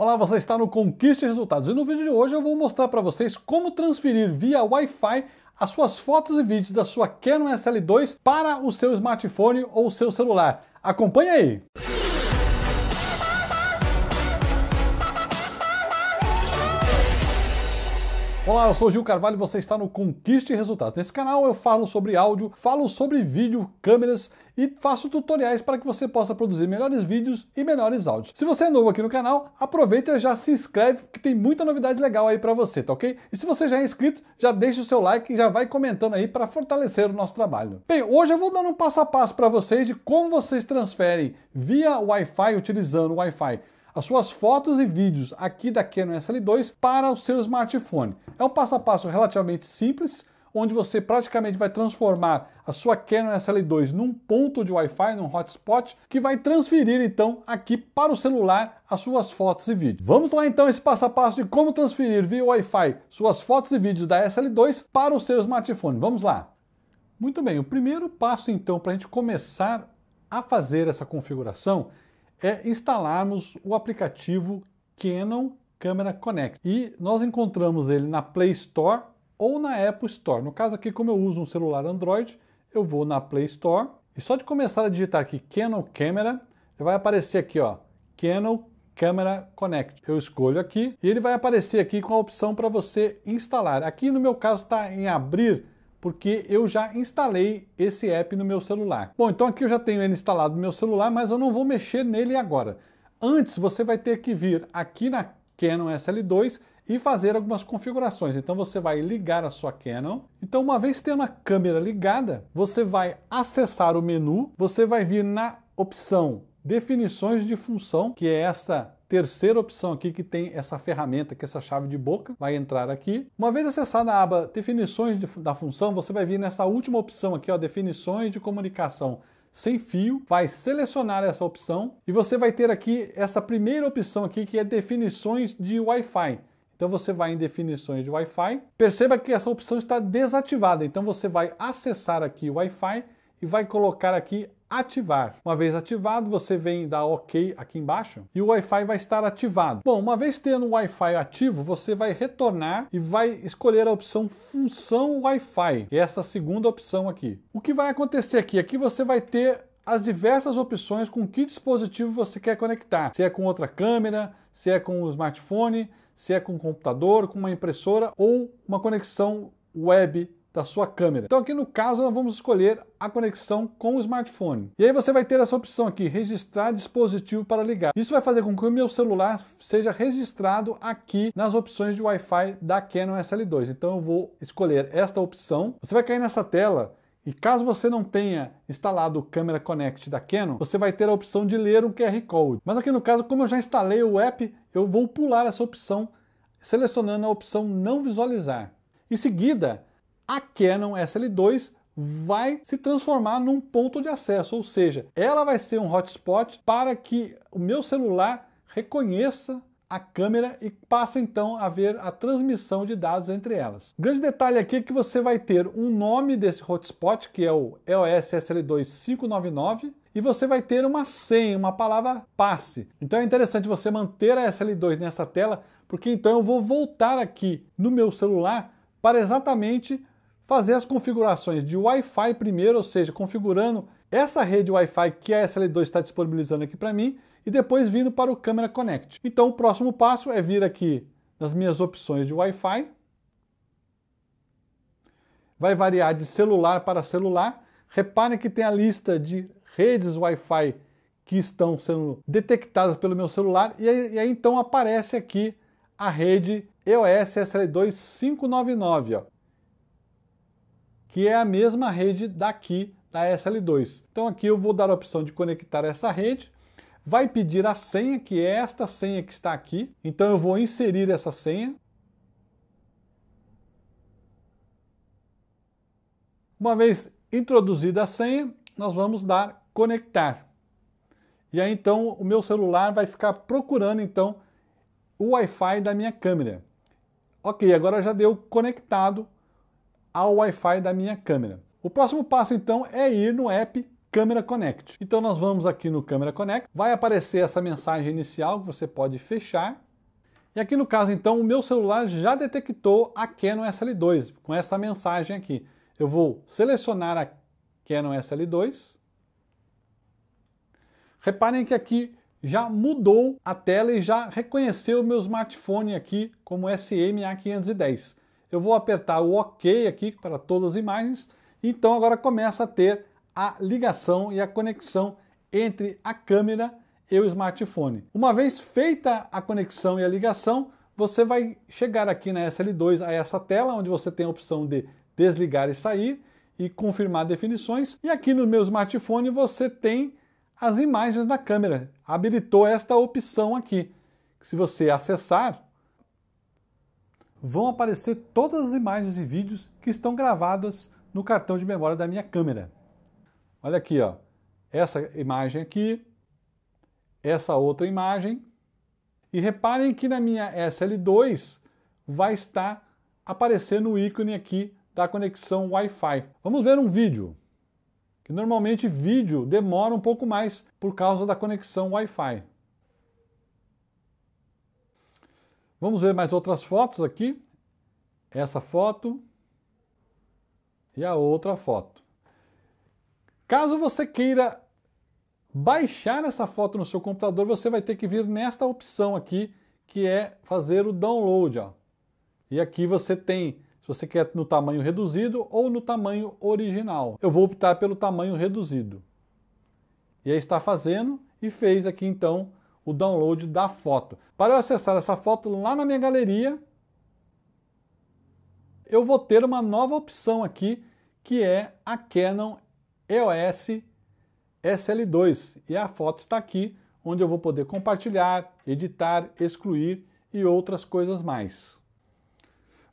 Olá, você está no Conquiste Resultados e no vídeo de hoje eu vou mostrar para vocês como transferir via Wi-Fi as suas fotos e vídeos da sua Canon SL2 para o seu smartphone ou seu celular. Acompanhe aí! Olá, eu sou Gil Carvalho e você está no Conquiste Resultados. Nesse canal eu falo sobre áudio, falo sobre vídeo, câmeras e faço tutoriais para que você possa produzir melhores vídeos e melhores áudios. Se você é novo aqui no canal, aproveita e já se inscreve que tem muita novidade legal aí para você, tá ok? E se você já é inscrito, já deixa o seu like e já vai comentando aí para fortalecer o nosso trabalho. Bem, hoje eu vou dando um passo a passo para vocês de como vocês transferem via Wi-Fi utilizando o Wi-Fi as suas fotos e vídeos aqui da Canon SL2 para o seu smartphone. É um passo a passo relativamente simples, onde você praticamente vai transformar a sua Canon SL2 num ponto de Wi-Fi, num hotspot, que vai transferir então aqui para o celular as suas fotos e vídeos. Vamos lá então esse passo a passo de como transferir via Wi-Fi suas fotos e vídeos da SL2 para o seu smartphone. Vamos lá. Muito bem, o primeiro passo então para a gente começar a fazer essa configuração é instalarmos o aplicativo Canon Camera Connect. E nós encontramos ele na Play Store ou na Apple Store. No caso aqui, como eu uso um celular Android, eu vou na Play Store e só de começar a digitar aqui Canon Camera, vai aparecer aqui, ó, Canon Camera Connect. Eu escolho aqui e ele vai aparecer aqui com a opção para você instalar. Aqui no meu caso está em abrir porque eu já instalei esse app no meu celular. Bom, então aqui eu já tenho ele instalado no meu celular, mas eu não vou mexer nele agora. Antes você vai ter que vir aqui na Canon SL2 e fazer algumas configurações. Então você vai ligar a sua Canon. Então uma vez tendo a câmera ligada, você vai acessar o menu, você vai vir na opção definições de função, que é essa terceira opção aqui que tem essa ferramenta, que é essa chave de boca, vai entrar aqui. Uma vez acessada a aba definições de, da função, você vai vir nessa última opção aqui, ó, definições de comunicação sem fio, vai selecionar essa opção e você vai ter aqui essa primeira opção aqui que é definições de Wi-Fi. Então você vai em definições de Wi-Fi. Perceba que essa opção está desativada, então você vai acessar aqui o Wi-Fi e vai colocar aqui ativar. Uma vez ativado, você vem dar OK aqui embaixo e o Wi-Fi vai estar ativado. Bom, uma vez tendo o Wi-Fi ativo, você vai retornar e vai escolher a opção função Wi-Fi, que é essa segunda opção aqui. O que vai acontecer aqui? Aqui você vai ter as diversas opções com que dispositivo você quer conectar. Se é com outra câmera, se é com o um smartphone, se é com um computador, com uma impressora ou uma conexão web da sua câmera. Então aqui no caso nós vamos escolher a conexão com o smartphone. E aí você vai ter essa opção aqui, registrar dispositivo para ligar. Isso vai fazer com que o meu celular seja registrado aqui nas opções de Wi-Fi da Canon SL2. Então eu vou escolher esta opção. Você vai cair nessa tela e caso você não tenha instalado o Camera Connect da Canon, você vai ter a opção de ler um QR Code. Mas aqui no caso, como eu já instalei o app, eu vou pular essa opção, selecionando a opção não visualizar. Em seguida, a Canon SL2 vai se transformar num ponto de acesso, ou seja, ela vai ser um hotspot para que o meu celular reconheça a câmera e passa então a ver a transmissão de dados entre elas. O grande detalhe aqui é que você vai ter um nome desse hotspot, que é o EOS SL2 599, e você vai ter uma senha, uma palavra passe. Então é interessante você manter a SL2 nessa tela, porque então eu vou voltar aqui no meu celular para exatamente fazer as configurações de Wi-Fi primeiro, ou seja, configurando essa rede Wi-Fi que a SL2 está disponibilizando aqui para mim e depois vindo para o Câmera Connect. Então o próximo passo é vir aqui nas minhas opções de Wi-Fi. Vai variar de celular para celular. Repare que tem a lista de redes Wi-Fi que estão sendo detectadas pelo meu celular e aí, e aí então aparece aqui a rede EOS SL2599 que é a mesma rede daqui da SL2. Então aqui eu vou dar a opção de conectar essa rede, vai pedir a senha, que é esta senha que está aqui. Então eu vou inserir essa senha. Uma vez introduzida a senha, nós vamos dar conectar. E aí então o meu celular vai ficar procurando então o Wi-Fi da minha câmera. Ok, agora já deu conectado ao Wi-Fi da minha câmera. O próximo passo então é ir no app Câmera Connect. Então nós vamos aqui no Câmera Connect, vai aparecer essa mensagem inicial que você pode fechar. E aqui no caso então o meu celular já detectou a Canon SL2 com essa mensagem aqui. Eu vou selecionar a Canon SL2. Reparem que aqui já mudou a tela e já reconheceu o meu smartphone aqui como SM A510. Eu vou apertar o OK aqui para todas as imagens. Então agora começa a ter a ligação e a conexão entre a câmera e o smartphone. Uma vez feita a conexão e a ligação, você vai chegar aqui na SL2 a essa tela onde você tem a opção de desligar e sair e confirmar definições. E aqui no meu smartphone você tem as imagens da câmera. Habilitou esta opção aqui. Se você acessar, vão aparecer todas as imagens e vídeos que estão gravadas no cartão de memória da minha câmera. Olha aqui, ó. essa imagem aqui, essa outra imagem, e reparem que na minha SL2 vai estar aparecendo o ícone aqui da conexão Wi-Fi. Vamos ver um vídeo, que normalmente vídeo demora um pouco mais por causa da conexão Wi-Fi. Vamos ver mais outras fotos aqui. Essa foto e a outra foto. Caso você queira baixar essa foto no seu computador, você vai ter que vir nesta opção aqui, que é fazer o download. Ó. E aqui você tem, se você quer no tamanho reduzido ou no tamanho original. Eu vou optar pelo tamanho reduzido. E aí está fazendo e fez aqui então o download da foto. Para eu acessar essa foto lá na minha galeria, eu vou ter uma nova opção aqui, que é a Canon EOS SL2. E a foto está aqui, onde eu vou poder compartilhar, editar, excluir e outras coisas mais.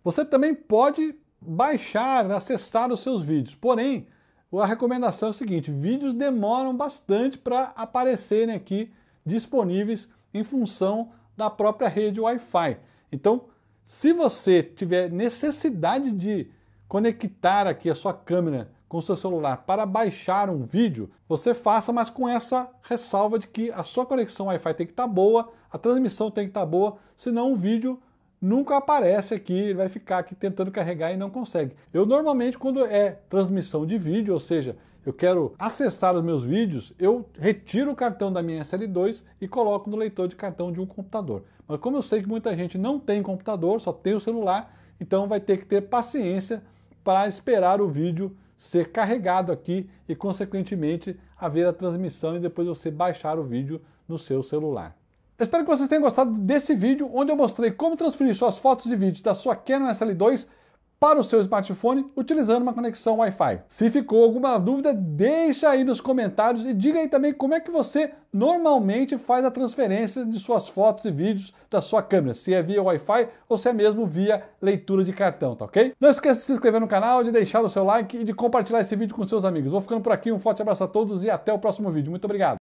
Você também pode baixar, acessar os seus vídeos, porém, a recomendação é o seguinte, vídeos demoram bastante para aparecerem aqui disponíveis em função da própria rede Wi-Fi. Então, se você tiver necessidade de conectar aqui a sua câmera com o seu celular para baixar um vídeo, você faça, mas com essa ressalva de que a sua conexão Wi-Fi tem que estar tá boa, a transmissão tem que estar tá boa, senão o vídeo nunca aparece aqui, ele vai ficar aqui tentando carregar e não consegue. Eu normalmente quando é transmissão de vídeo, ou seja, eu quero acessar os meus vídeos, eu retiro o cartão da minha SL2 e coloco no leitor de cartão de um computador. Mas como eu sei que muita gente não tem computador, só tem o celular, então vai ter que ter paciência para esperar o vídeo ser carregado aqui e, consequentemente, haver a transmissão e depois você baixar o vídeo no seu celular. espero que vocês tenham gostado desse vídeo, onde eu mostrei como transferir suas fotos e vídeos da sua Canon SL2 para o seu smartphone utilizando uma conexão Wi-Fi. Se ficou alguma dúvida, deixa aí nos comentários e diga aí também como é que você normalmente faz a transferência de suas fotos e vídeos da sua câmera, se é via Wi-Fi ou se é mesmo via leitura de cartão, tá ok? Não esqueça de se inscrever no canal, de deixar o seu like e de compartilhar esse vídeo com seus amigos. Vou ficando por aqui, um forte abraço a todos e até o próximo vídeo. Muito obrigado!